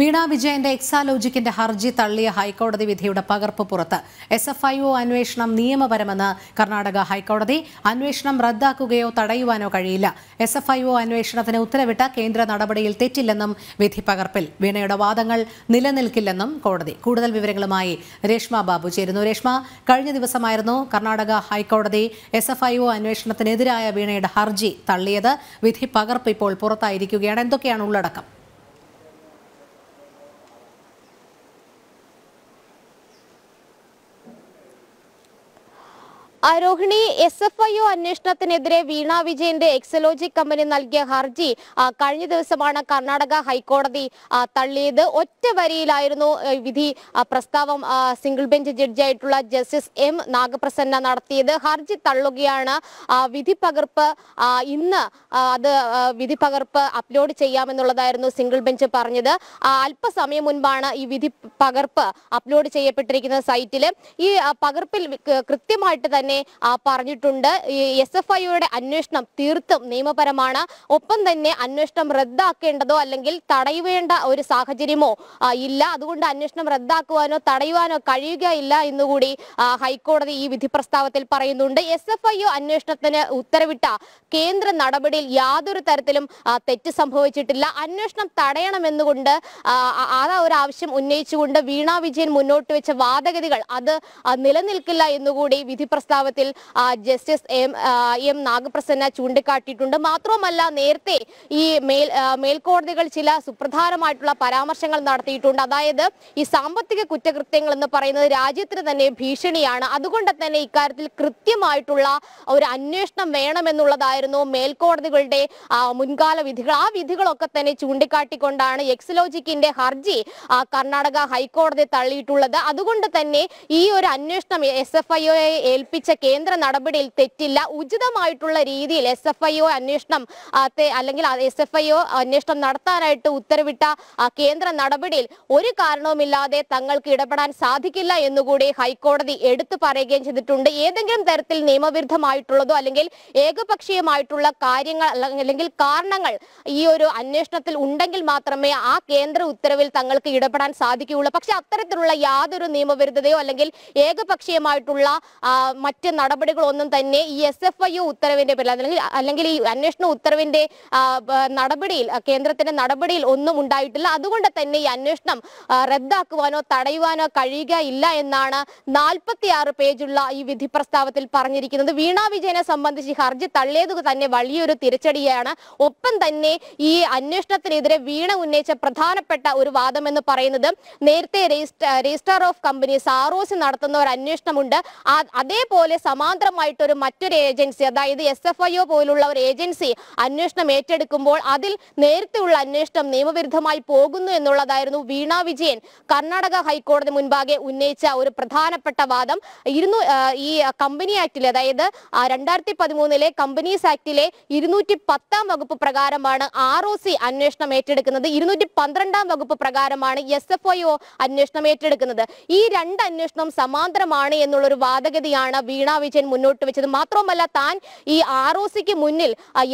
വീണ വിജയന്റെ എക്സാലോജിക്കിന്റെ ഹർജി തള്ളിയ ഹൈക്കോടതി വിധിയുടെ പകർപ്പ് പുറത്ത് എസ് എഫ് ഐ ഒ അന്വേഷണം നിയമപരമെന്ന് കർണാടക ഹൈക്കോടതി അന്വേഷണം റദ്ദാക്കുകയോ തടയുവാനോ കഴിയില്ല എസ് എഫ് ഐ ഒ അന്വേഷണത്തിന് ഉത്തരവിട്ട കേന്ദ്ര നടപടിയിൽ തെറ്റില്ലെന്നും വിധി പകർപ്പിൽ വീണയുടെ വാദങ്ങൾ നിലനിൽക്കില്ലെന്നും കോടതി കൂടുതൽ വിവരങ്ങളുമായി രേഷ്മ ബാബു ചേരുന്നു രേഷ്മ കഴിഞ്ഞ ദിവസമായിരുന്നു കർണാടക ഹൈക്കോടതി എസ് എഫ് ഐ ഒ അന്വേഷണത്തിനെതിരായ വീണയുടെ ഹർജി തള്ളിയത് വിധി പകർപ്പ് ഇപ്പോൾ പുറത്തായിരിക്കുകയാണ് എന്തൊക്കെയാണ് ഉള്ളടക്കം Rohini S F I O അന്വേഷണത്തിനെതിരെ വീണ വിജയന്റെ എക്സലോജിക് കമ്പനി നൽകിയ ഹർജി കഴിഞ്ഞ ദിവസമാണ് കർണാടക ഹൈക്കോടതി തള്ളിയത് ഒറ്റ വരിയിലായിരുന്നു വിധി പ്രസ്താവം സിംഗിൾ ബെഞ്ച് ജഡ്ജിയായിട്ടുള്ള ജസ്റ്റിസ് എം നാഗപ്രസന്ന നടത്തിയത് ഹർജി തള്ളുകയാണ് വിധി പകർപ്പ് ഇന്ന് അത് വിധി പകർപ്പ് അപ്ലോഡ് ചെയ്യാമെന്നുള്ളതായിരുന്നു സിംഗിൾ ബെഞ്ച് പറഞ്ഞത് അല്പസമയം മുൻപാണ് ഈ വിധി പകർപ്പ് അപ്ലോഡ് ചെയ്യപ്പെട്ടിരിക്കുന്ന സൈറ്റിൽ ഈ പകർപ്പിൽ കൃത്യമായിട്ട് തന്നെ തന്നെ പറഞ്ഞിട്ടുണ്ട് എസ് എഫ് ഐയുടെ അന്വേഷണം തീർത്തും നിയമപരമാണ് ഒപ്പം തന്നെ അന്വേഷണം റദ്ദാക്കേണ്ടതോ അല്ലെങ്കിൽ തടയുവേണ്ട ഒരു സാഹചര്യമോ ഇല്ല അതുകൊണ്ട് അന്വേഷണം റദ്ദാക്കുവാനോ തടയുവാനോ കഴിയുകയില്ല എന്നുകൂടി ഹൈക്കോടതി ഈ വിധി പ്രസ്താവത്തിൽ പറയുന്നുണ്ട് എസ് എഫ് ഐ അന്വേഷണത്തിന് ഉത്തരവിട്ട കേന്ദ്ര നടപടിയിൽ യാതൊരു തരത്തിലും തെറ്റ് സംഭവിച്ചിട്ടില്ല അന്വേഷണം തടയണമെന്നുകൊണ്ട് ആ ഒരു ആവശ്യം ഉന്നയിച്ചുകൊണ്ട് വീണാ വിജയൻ മുന്നോട്ട് വെച്ച വാദഗതികൾ അത് നിലനിൽക്കില്ല എന്നുകൂടി വിധി പ്രസ്താവ സംഭവത്തിൽ ജസ്റ്റിസ് എം എം നാഗപ്രസന്ന ചൂണ്ടിക്കാട്ടിയിട്ടുണ്ട് മാത്രവുമല്ല നേരത്തെ ഈ മേൽ മേൽക്കോടതികൾ ചില സുപ്രധാനമായിട്ടുള്ള പരാമർശങ്ങൾ നടത്തിയിട്ടുണ്ട് അതായത് ഈ സാമ്പത്തിക കുറ്റകൃത്യങ്ങൾ എന്ന് പറയുന്നത് രാജ്യത്തിന് തന്നെ ഭീഷണിയാണ് അതുകൊണ്ട് തന്നെ ഇക്കാര്യത്തിൽ കൃത്യമായിട്ടുള്ള ഒരു അന്വേഷണം വേണമെന്നുള്ളതായിരുന്നു മേൽക്കോടതികളുടെ മുൻകാല വിധികൾ ആ വിധികളൊക്കെ തന്നെ ചൂണ്ടിക്കാട്ടിക്കൊണ്ടാണ് എക്സലോജിക്കിന്റെ ഹർജി കർണാടക ഹൈക്കോടതി തള്ളിയിട്ടുള്ളത് അതുകൊണ്ട് തന്നെ ഈ ഒരു അന്വേഷണം എസ് എഫ് ഐ ഒയെ ഏൽപ്പിച്ച കേന്ദ്ര നടപടിയിൽ തെറ്റില്ല ഉചിതമായിട്ടുള്ള രീതിയിൽ എസ് എഫ് ഐ ഒ അന്വേഷണം അല്ലെങ്കിൽ എസ് എഫ് ഐ ഒ അന്വേഷണം നടത്താനായിട്ട് ഉത്തരവിട്ട കേന്ദ്ര നടപടിയിൽ ഒരു കാരണവുമില്ലാതെ തങ്ങൾക്ക് ഇടപെടാൻ സാധിക്കില്ല എന്നുകൂടി ഹൈക്കോടതി എടുത്തു പറയുകയും ചെയ്തിട്ടുണ്ട് ഏതെങ്കിലും തരത്തിൽ നിയമവിരുദ്ധമായിട്ടുള്ളതോ അല്ലെങ്കിൽ ഏകപക്ഷീയമായിട്ടുള്ള കാര്യങ്ങൾ അല്ലെങ്കിൽ കാരണങ്ങൾ ഈ ഒരു അന്വേഷണത്തിൽ ഉണ്ടെങ്കിൽ മാത്രമേ ആ കേന്ദ്ര ഉത്തരവിൽ തങ്ങൾക്ക് ഇടപെടാൻ സാധിക്കുകയുള്ളൂ പക്ഷെ അത്തരത്തിലുള്ള യാതൊരു നിയമവിരുദ്ധതയോ അല്ലെങ്കിൽ ഏകപക്ഷീയമായിട്ടുള്ള മറ്റ് നടപടികളൊന്നും തന്നെ ഈ എസ് എഫ് ഐ ഉത്തരവിന്റെ പേരിൽ അല്ലെങ്കിൽ അല്ലെങ്കിൽ ഈ അന്വേഷണ ഉത്തരവിന്റെ നടപടിയിൽ കേന്ദ്രത്തിന്റെ നടപടിയിൽ ഒന്നും ഉണ്ടായിട്ടില്ല അതുകൊണ്ട് തന്നെ ഈ അന്വേഷണം റദ്ദാക്കുവാനോ തടയുവാനോ കഴിയുക ഇല്ല എന്നാണ് നാൽപ്പത്തിയാറ് പേജുള്ള ഈ വിധി പ്രസ്താവത്തിൽ പറഞ്ഞിരിക്കുന്നത് വീണ വിജയനെ സംബന്ധിച്ച് ഹർജി തള്ളിയത് തന്നെ വലിയൊരു തിരിച്ചടിയാണ് ഒപ്പം തന്നെ ഈ അന്വേഷണത്തിനെതിരെ വീണ ഉന്നയിച്ച പ്രധാനപ്പെട്ട ഒരു വാദം എന്ന് പറയുന്നത് നേരത്തെ രജിസ്റ്റർ ഓഫ് കമ്പനീസ് ആർ നടത്തുന്ന ഒരു അന്വേഷണമുണ്ട് അതേപോലെ അതുപോലെ സമാന്തരമായിട്ടൊരു മറ്റൊരു ഏജൻസി അതായത് എസ് എഫ് ഐ ഒ പോലുള്ള ഒരു ഏജൻസി അന്വേഷണം ഏറ്റെടുക്കുമ്പോൾ അതിൽ നേരത്തെയുള്ള അന്വേഷണം നിയമവിരുദ്ധമായി പോകുന്നു എന്നുള്ളതായിരുന്നു വീണ വിജയൻ കർണാടക ഹൈക്കോടതി മുൻപാകെ ഉന്നയിച്ച ഒരു പ്രധാനപ്പെട്ട വാദം ഇരുന്നു ഈ കമ്പനി ആക്ടിലെ അതായത് രണ്ടായിരത്തി പതിമൂന്നിലെ കമ്പനീസ് ആക്ടിലെ ഇരുന്നൂറ്റി പത്താം വകുപ്പ് പ്രകാരമാണ് ആർ ഒ സി അന്വേഷണം ഏറ്റെടുക്കുന്നത് ഇരുന്നൂറ്റി പന്ത്രണ്ടാം വകുപ്പ് പ്രകാരമാണ് എസ് എഫ് ഐ ഒ അന്വേഷണം ഏറ്റെടുക്കുന്നത് ഈ രണ്ട് അന്വേഷണം സമാന്തരമാണ് എന്നുള്ളൊരു വാദഗതിയാണ് വീണ വിജയൻ മുന്നോട്ട് വെച്ചത് മാത്രവുമല്ല താൻ ഈ ആർ ഒ സിക്ക് മുന്നിൽ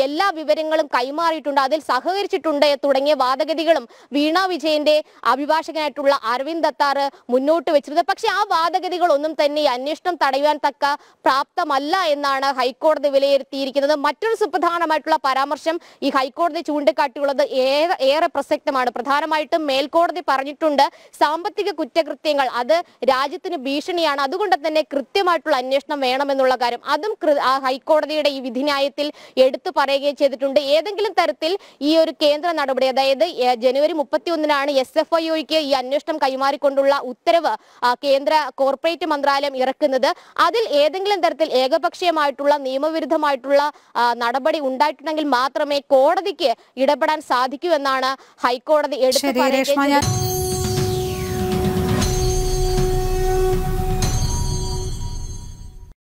എല്ലാ വിവരങ്ങളും കൈമാറിയിട്ടുണ്ട് അതിൽ സഹകരിച്ചിട്ടുണ്ട് തുടങ്ങിയ വാദഗതികളും വീണ വിജയന്റെ അഭിഭാഷകനായിട്ടുള്ള അരവിന്ദ് ദത്താർ മുന്നോട്ട് വെച്ചിരുന്നത് പക്ഷെ ആ വാദഗതികളൊന്നും തന്നെ അന്വേഷണം തടയുവാൻ തക്ക പ്രാപ്തമല്ല എന്നാണ് ഹൈക്കോടതി വിലയിരുത്തിയിരിക്കുന്നത് മറ്റൊരു സുപ്രധാനമായിട്ടുള്ള പരാമർശം ഈ ഹൈക്കോടതി ചൂണ്ടിക്കാട്ടിയുള്ളത് ഏറെ പ്രസക്തമാണ് പ്രധാനമായിട്ടും മേൽക്കോടതി പറഞ്ഞിട്ടുണ്ട് സാമ്പത്തിക കുറ്റകൃത്യങ്ങൾ അത് രാജ്യത്തിന് ഭീഷണിയാണ് അതുകൊണ്ട് തന്നെ കൃത്യമായിട്ടുള്ള അന്വേഷണം പ്രയത്നം വേണമെന്നുള്ള കാര്യം അതും ഹൈക്കോടതിയുടെ ഈ വിധിന്യായത്തിൽ എടുത്തു പറയുകയും ചെയ്തിട്ടുണ്ട് ഏതെങ്കിലും തരത്തിൽ ഈ ഒരു കേന്ദ്ര നടപടി അതായത് ജനുവരി മുപ്പത്തിയൊന്നിനാണ് എസ് എഫ് ഐ ഈ അന്വേഷണം കൈമാറിക്കൊണ്ടുള്ള ഉത്തരവ് കേന്ദ്ര കോർപ്പറേറ്റ് മന്ത്രാലയം ഇറക്കുന്നത് അതിൽ ഏതെങ്കിലും തരത്തിൽ ഏകപക്ഷീയമായിട്ടുള്ള നിയമവിരുദ്ധമായിട്ടുള്ള നടപടി ഉണ്ടായിട്ടുണ്ടെങ്കിൽ മാത്രമേ കോടതിക്ക് ഇടപെടാൻ സാധിക്കൂ എന്നാണ് ഹൈക്കോടതി എടുത്തു പറയുന്നത്